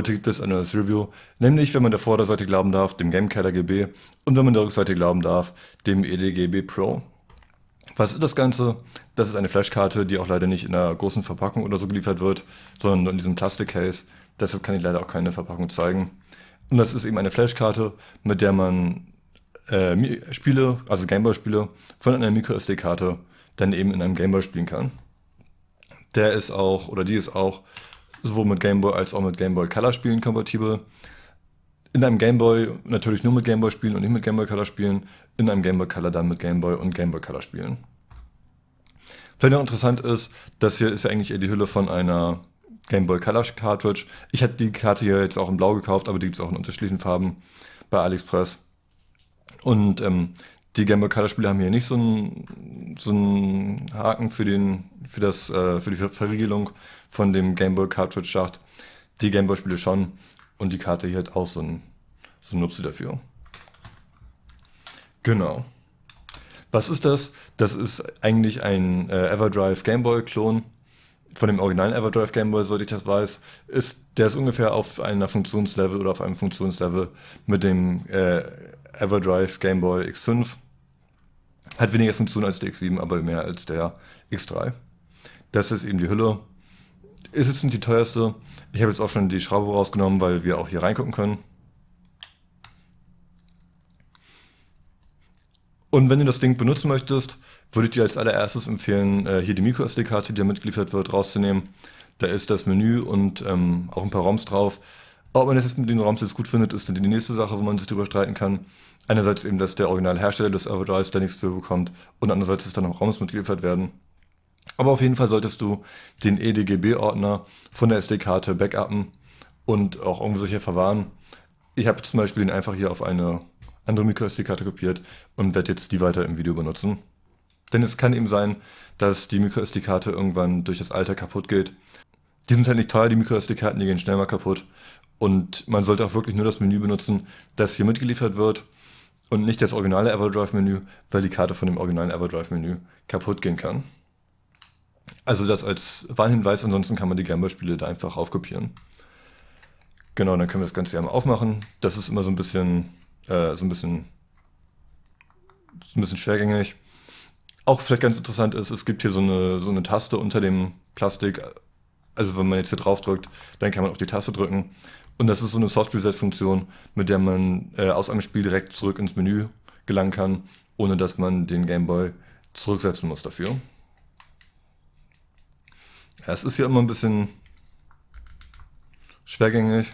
Heute gibt es ein neues Review, nämlich wenn man der Vorderseite glauben darf, dem Gamecaller GB und wenn man der Rückseite glauben darf, dem EDGB Pro. Was ist das Ganze? Das ist eine Flashkarte, die auch leider nicht in einer großen Verpackung oder so geliefert wird, sondern nur in diesem Plastikcase. Deshalb kann ich leider auch keine Verpackung zeigen. Und das ist eben eine Flashkarte, mit der man äh, Spiele, also Gameboy-Spiele, von einer MicroSD-Karte dann eben in einem Gameboy spielen kann. Der ist auch, oder die ist auch sowohl mit Game Boy als auch mit Game Boy Color Spielen kompatibel. In einem Game Boy natürlich nur mit Game Boy spielen und nicht mit Game Boy Color spielen. In einem Game Boy Color dann mit Game Boy und Game Boy Color spielen. Vielleicht noch interessant ist, das hier ist ja eigentlich eher die Hülle von einer Game Boy Color Cartridge. Ich hätte die Karte hier jetzt auch in Blau gekauft, aber die gibt es auch in unterschiedlichen Farben bei AliExpress. Und ähm, die Gambia-Kader-Spiele haben hier nicht so einen, so Haken für, den, für, das, äh, für die Verriegelung von dem Gameboy-Cartridge-Schacht. Die Gameboy-Spiele schon und die Karte hier hat auch so einen, so einen Nupsi dafür. Genau. Was ist das? Das ist eigentlich ein äh, Everdrive Gameboy-Klon. Von dem originalen Everdrive Gameboy, soweit ich das weiß, ist der ist ungefähr auf einer Funktionslevel oder auf einem Funktionslevel mit dem äh, Everdrive Game Boy X5. Hat weniger Funktion als der X7, aber mehr als der X3. Das ist eben die Hülle. Ist jetzt nicht die teuerste. Ich habe jetzt auch schon die Schraube rausgenommen, weil wir auch hier reingucken können. Und wenn du das Ding benutzen möchtest, würde ich dir als allererstes empfehlen, äh, hier die MicroSD-Karte, die da mitgeliefert wird, rauszunehmen. Da ist das Menü und ähm, auch ein paar ROMs drauf. Ob man das jetzt mit den Ramses gut findet, ist dann die nächste Sache, wo man sich drüber streiten kann. Einerseits eben, dass der Originalhersteller des Overdrives da nichts für bekommt und andererseits, dass dann auch Raums mitgeliefert werden. Aber auf jeden Fall solltest du den EDGB-Ordner von der SD-Karte backuppen und auch irgendwie sicher verwahren. Ich habe zum Beispiel ihn einfach hier auf eine andere MicroSD-Karte kopiert und werde jetzt die weiter im Video benutzen. Denn es kann eben sein, dass die MicroSD-Karte irgendwann durch das Alter kaputt geht die sind halt nicht teuer, die Micro-SD-Karten, die gehen schnell mal kaputt. Und man sollte auch wirklich nur das Menü benutzen, das hier mitgeliefert wird und nicht das originale Everdrive-Menü, weil die Karte von dem originalen Everdrive-Menü kaputt gehen kann. Also das als Warnhinweis, ansonsten kann man die Gamble-Spiele da einfach aufkopieren. Genau, dann können wir das Ganze ja mal aufmachen. Das ist immer so ein bisschen, äh, so ein bisschen, so ein bisschen schwergängig. Auch vielleicht ganz interessant ist, es gibt hier so eine, so eine Taste unter dem Plastik also wenn man jetzt hier drauf drückt, dann kann man auf die Taste drücken. Und das ist so eine Soft Reset-Funktion, mit der man äh, aus einem Spiel direkt zurück ins Menü gelangen kann, ohne dass man den Game Boy zurücksetzen muss dafür. Ja, es ist ja immer ein bisschen schwergängig.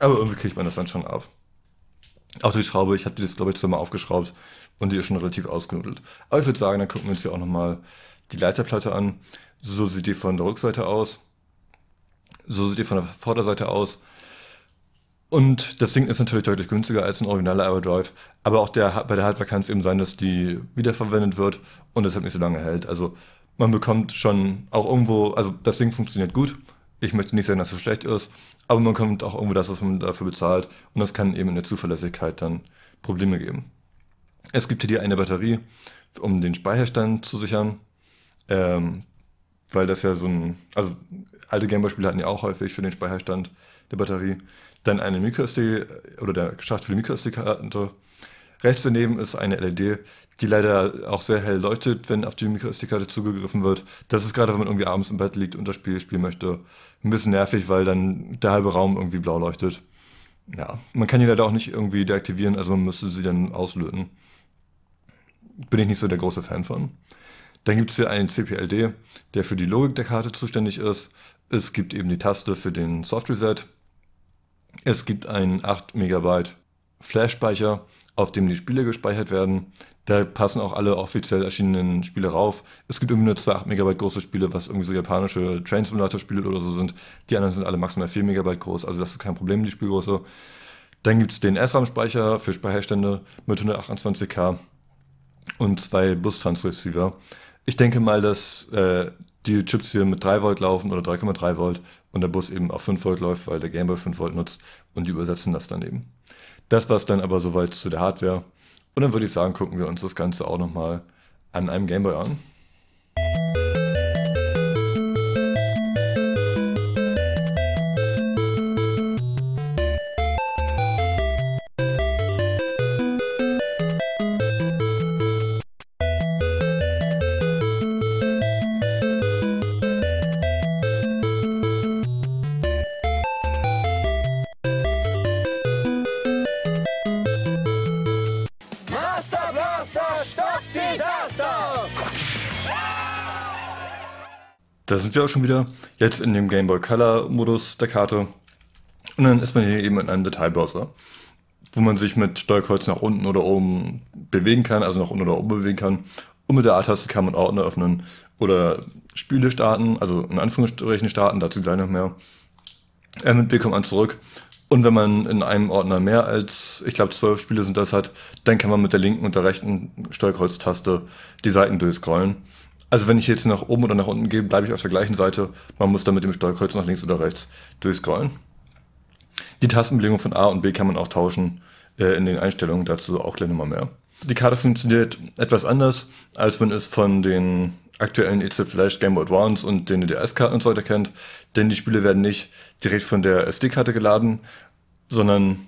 Aber irgendwie kriegt man das dann schon ab. Auch die Schraube, ich habe die jetzt, glaube ich, zusammen aufgeschraubt und die ist schon relativ ausgenudelt. Aber ich würde sagen, dann gucken wir uns hier auch nochmal die Leiterplatte an. So sieht die von der Rückseite aus. So sieht die von der Vorderseite aus. Und das Ding ist natürlich deutlich günstiger als ein originaler Everdrive, aber auch der, bei der Hardware kann es eben sein, dass die wiederverwendet wird und deshalb nicht so lange hält. Also man bekommt schon auch irgendwo, also das Ding funktioniert gut, ich möchte nicht sagen, dass es schlecht ist, aber man kommt auch irgendwo das, was man dafür bezahlt und das kann eben in der Zuverlässigkeit dann Probleme geben. Es gibt hier eine Batterie, um den Speicherstand zu sichern, ähm, weil das ja so ein, also alte Gameboy-Spiele hatten ja auch häufig für den Speicherstand der Batterie, dann eine MicroSD oder der Schacht für die MicroSD-Karte Rechts daneben ist eine LED, die leider auch sehr hell leuchtet, wenn auf die mikro sd karte zugegriffen wird. Das ist gerade, wenn man irgendwie abends im Bett liegt und das Spiel spielen möchte, ein bisschen nervig, weil dann der halbe Raum irgendwie blau leuchtet. Ja, man kann die leider auch nicht irgendwie deaktivieren, also man müsste sie dann auslöten. Bin ich nicht so der große Fan von. Dann gibt es hier einen CPLD, der für die Logik der Karte zuständig ist. Es gibt eben die Taste für den Soft Reset. Es gibt einen 8 MB Flash-Speicher, auf dem die Spiele gespeichert werden. Da passen auch alle offiziell erschienenen Spiele rauf. Es gibt irgendwie nur 2 8 MB große Spiele, was irgendwie so japanische Train Simulator Spiele oder so sind. Die anderen sind alle maximal 4 MB groß, also das ist kein Problem, die Spielgröße. Dann gibt es den SRAM-Speicher für Speicherstände mit 128K und zwei Bustransreceiver. Ich denke mal, dass äh, die Chips hier mit 3 Volt laufen oder 3,3 Volt und der Bus eben auf 5 Volt läuft, weil der Game Boy 5 Volt nutzt und die übersetzen das dann eben. Das war es dann aber soweit zu der Hardware. Und dann würde ich sagen, gucken wir uns das Ganze auch nochmal an einem Gameboy an. Da sind wir auch schon wieder jetzt in dem Game Boy Color Modus der Karte. Und dann ist man hier eben in einem Detailbrowser, wo man sich mit Steuerkreuz nach unten oder oben bewegen kann, also nach unten oder oben bewegen kann. Und mit der A-Taste kann man Ordner öffnen oder Spiele starten, also in Anführungsstrichen starten, dazu gleich noch mehr. Äh, mit B kommt man zurück. Und wenn man in einem Ordner mehr als, ich glaube, zwölf Spiele sind das hat, dann kann man mit der linken und der rechten Steuerkreuztaste die Seiten durchscrollen. Also wenn ich jetzt nach oben oder nach unten gehe, bleibe ich auf der gleichen Seite. Man muss dann mit dem Steuerkreuz nach links oder rechts durchscrollen. Die Tastenbelegung von A und B kann man auch tauschen äh, in den Einstellungen, dazu auch gleich nochmal mehr. Die Karte funktioniert etwas anders, als man es von den aktuellen EC Flash, Game Boy Advance und den DDS-Karten und so weiter kennt, denn die Spiele werden nicht direkt von der SD-Karte geladen, sondern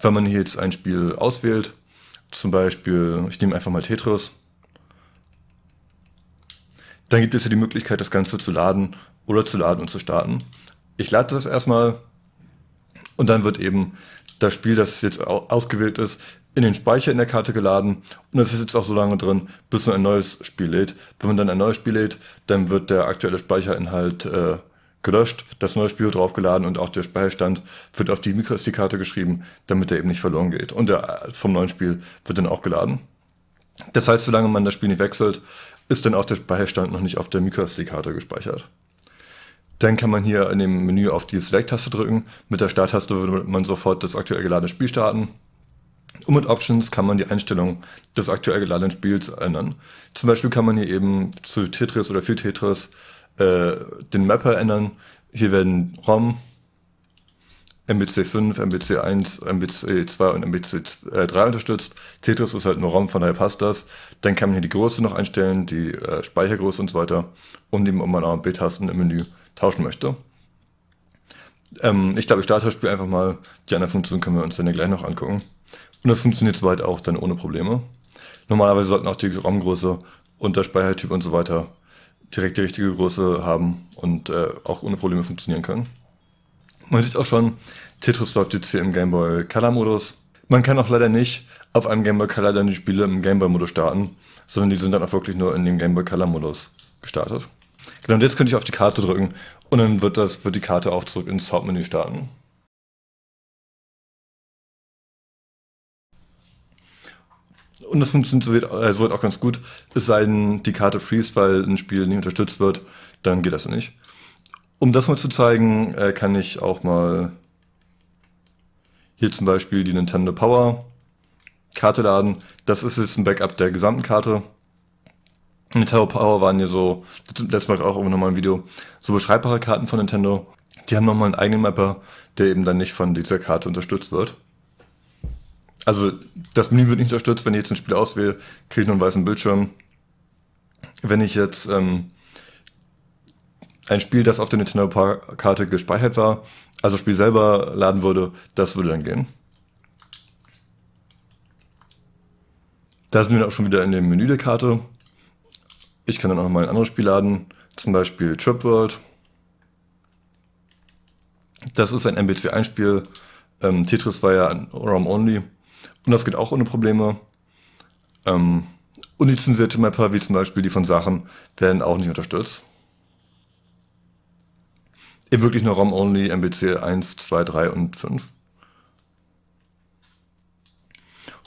wenn man hier jetzt ein Spiel auswählt, zum Beispiel, ich nehme einfach mal Tetris, dann gibt es ja die Möglichkeit, das Ganze zu laden oder zu laden und zu starten. Ich lade das erstmal und dann wird eben das Spiel, das jetzt ausgewählt ist, in den Speicher in der Karte geladen und es ist jetzt auch so lange drin, bis man ein neues Spiel lädt. Wenn man dann ein neues Spiel lädt, dann wird der aktuelle Speicherinhalt äh, gelöscht, das neue Spiel draufgeladen und auch der Speicherstand wird auf die MicroSD-Karte geschrieben, damit er eben nicht verloren geht. Und der äh, vom neuen Spiel wird dann auch geladen. Das heißt, solange man das Spiel nicht wechselt, ist dann auch der Speicherstand noch nicht auf der MicroSD-Karte gespeichert. Dann kann man hier in dem Menü auf die Select-Taste drücken. Mit der Start-Taste würde man sofort das aktuell geladene Spiel starten. Und mit Options kann man die Einstellung des aktuell geladenen Spiels ändern. Zum Beispiel kann man hier eben zu Tetris oder für Tetris äh, den Mapper ändern. Hier werden ROM, MBC5, MBC1, MBC2 und MBC3 unterstützt. Tetris ist halt nur ROM, von daher passt das. Dann kann man hier die Größe noch einstellen, die äh, Speichergröße und so weiter und eben um man auch B-Tasten im Menü tauschen möchte. Ähm, ich glaube, ich starte das Spiel einfach mal. Die anderen Funktionen können wir uns dann ja gleich noch angucken. Und das funktioniert soweit auch dann ohne Probleme. Normalerweise sollten auch die ROM-Größe und der Speichertyp und so weiter direkt die richtige Größe haben und äh, auch ohne Probleme funktionieren können. Man sieht auch schon, Tetris läuft jetzt hier im Game Boy Color Modus. Man kann auch leider nicht auf einem Game Boy Color dann die Spiele im Game Boy Modus starten, sondern die sind dann auch wirklich nur in dem Game Boy Color Modus gestartet. Genau, und jetzt könnte ich auf die Karte drücken und dann wird, das, wird die Karte auch zurück ins Hauptmenü starten. Und das funktioniert äh, soweit auch ganz gut. Es sei denn, die Karte freeze, weil ein Spiel nicht unterstützt wird, dann geht das nicht. Um das mal zu zeigen, äh, kann ich auch mal hier zum Beispiel die Nintendo Power Karte laden. Das ist jetzt ein Backup der gesamten Karte. Nintendo Power waren ja so, letztes Mal auch nochmal ein Video, so beschreibbare Karten von Nintendo. Die haben nochmal einen eigenen Mapper, der eben dann nicht von dieser Karte unterstützt wird. Also das Menü wird nicht unterstützt, wenn ich jetzt ein Spiel auswähle, kriege ich nur einen weißen Bildschirm. Wenn ich jetzt ähm, ein Spiel, das auf der Nintendo-Karte gespeichert war, also Spiel selber laden würde, das würde dann gehen. Da sind wir auch schon wieder in dem Menü der Karte. Ich kann dann auch mal ein anderes Spiel laden, zum Beispiel Trip World. Das ist ein MBC-1-Spiel. Ähm, Tetris war ja ROM-only. Und das geht auch ohne Probleme. Ähm, unlizenzierte Mapper, wie zum Beispiel die von Sachen, werden auch nicht unterstützt. Hier wirklich nur ROM-Only, MBC 1, 2, 3 und 5.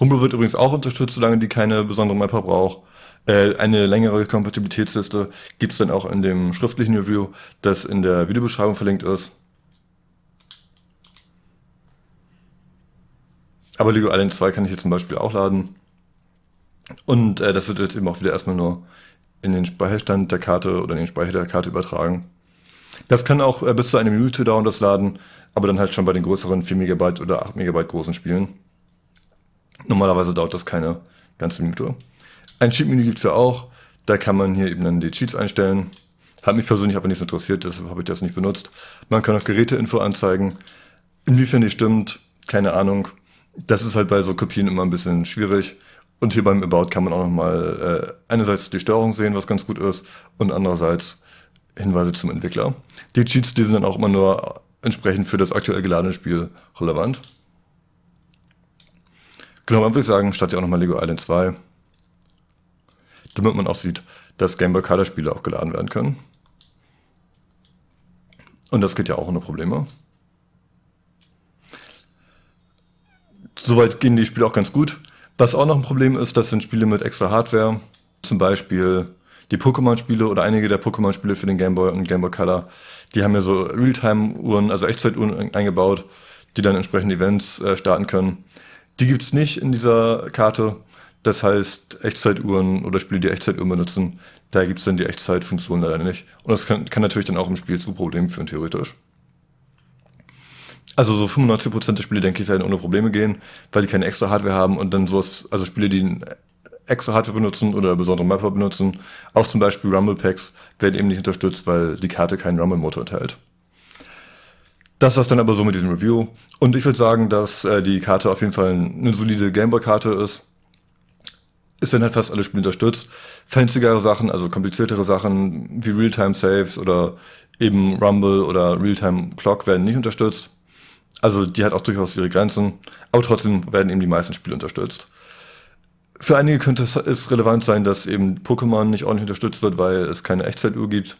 Humble wird übrigens auch unterstützt, solange die keine besonderen Mapper braucht. Äh, eine längere Kompatibilitätsliste gibt es dann auch in dem schriftlichen Review, das in der Videobeschreibung verlinkt ist. Aber Lego Island 2 kann ich hier zum Beispiel auch laden. Und äh, das wird jetzt eben auch wieder erstmal nur in den Speicherstand der Karte oder in den Speicher der Karte übertragen. Das kann auch äh, bis zu eine Minute dauern, das Laden, aber dann halt schon bei den größeren 4 MB oder 8 MB großen Spielen. Normalerweise dauert das keine ganze Minute. Ein Cheat-Menü gibt es ja auch. Da kann man hier eben dann die Cheats einstellen. Hat mich persönlich aber nichts interessiert, deshalb habe ich das nicht benutzt. Man kann auch Geräteinfo anzeigen. Inwiefern die stimmt, keine Ahnung. Das ist halt bei so Kopien immer ein bisschen schwierig. Und hier beim About kann man auch nochmal äh, einerseits die Steuerung sehen, was ganz gut ist, und andererseits Hinweise zum Entwickler. Die Cheats, die sind dann auch immer nur entsprechend für das aktuell geladene Spiel relevant. Genau, dann würde ich sagen, statt ja auch nochmal Lego Island 2. Damit man auch sieht, dass Game Boy Color Spiele auch geladen werden können. Und das geht ja auch ohne Probleme. Soweit gehen die Spiele auch ganz gut. Was auch noch ein Problem ist, das sind Spiele mit extra Hardware. Zum Beispiel die Pokémon-Spiele oder einige der Pokémon-Spiele für den Game Boy und Game Boy Color, die haben ja so Realtime-Uhren, also Echtzeit-Uhren eingebaut, die dann entsprechend Events äh, starten können. Die gibt's nicht in dieser Karte. Das heißt, Echtzeituhren oder Spiele, die Echtzeituhren benutzen, da gibt's dann die Echtzeitfunktion leider nicht. Und das kann, kann natürlich dann auch im Spiel zu Problemen führen, theoretisch. Also so 95% der Spiele, denke ich, werden ohne Probleme gehen, weil die keine extra Hardware haben und dann sowas, also Spiele, die extra Hardware benutzen oder besondere Mapper benutzen. Auch zum Beispiel Rumble Packs werden eben nicht unterstützt, weil die Karte keinen Rumble-Motor enthält. Das war's dann aber so mit diesem Review. Und ich würde sagen, dass äh, die Karte auf jeden Fall eine solide Gameboy-Karte ist. Ist dann halt fast alle Spiele unterstützt. Fanzigere Sachen, also kompliziertere Sachen wie Realtime-Saves oder eben Rumble oder Realtime-Clock werden nicht unterstützt. Also die hat auch durchaus ihre Grenzen. Aber trotzdem werden eben die meisten Spiele unterstützt. Für einige könnte es relevant sein, dass eben Pokémon nicht ordentlich unterstützt wird, weil es keine Echtzeituhr gibt.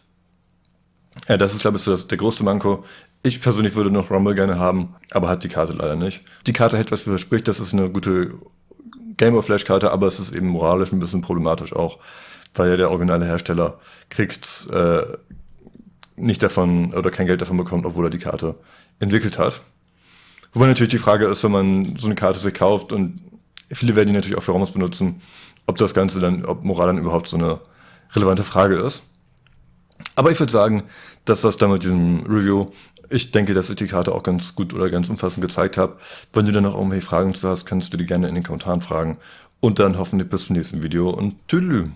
Ja, das ist, glaube ich, so das, der größte Manko. Ich persönlich würde noch Rumble gerne haben, aber hat die Karte leider nicht. Die Karte hält was sie verspricht, das ist eine gute Game of Flash-Karte, aber es ist eben moralisch ein bisschen problematisch auch, weil ja der originale Hersteller kriegt äh, nicht davon oder kein Geld davon bekommt, obwohl er die Karte entwickelt hat. Wobei natürlich die Frage ist, wenn man so eine Karte sich kauft und Viele werden die natürlich auch für Romans benutzen. Ob das Ganze dann, ob Moral dann überhaupt so eine relevante Frage ist. Aber ich würde sagen, dass das dann mit diesem Review, ich denke, dass ich die Karte auch ganz gut oder ganz umfassend gezeigt habe. Wenn du dann noch irgendwelche Fragen zu hast, kannst du die gerne in den Kommentaren fragen. Und dann hoffentlich bis zum nächsten Video und tschüss.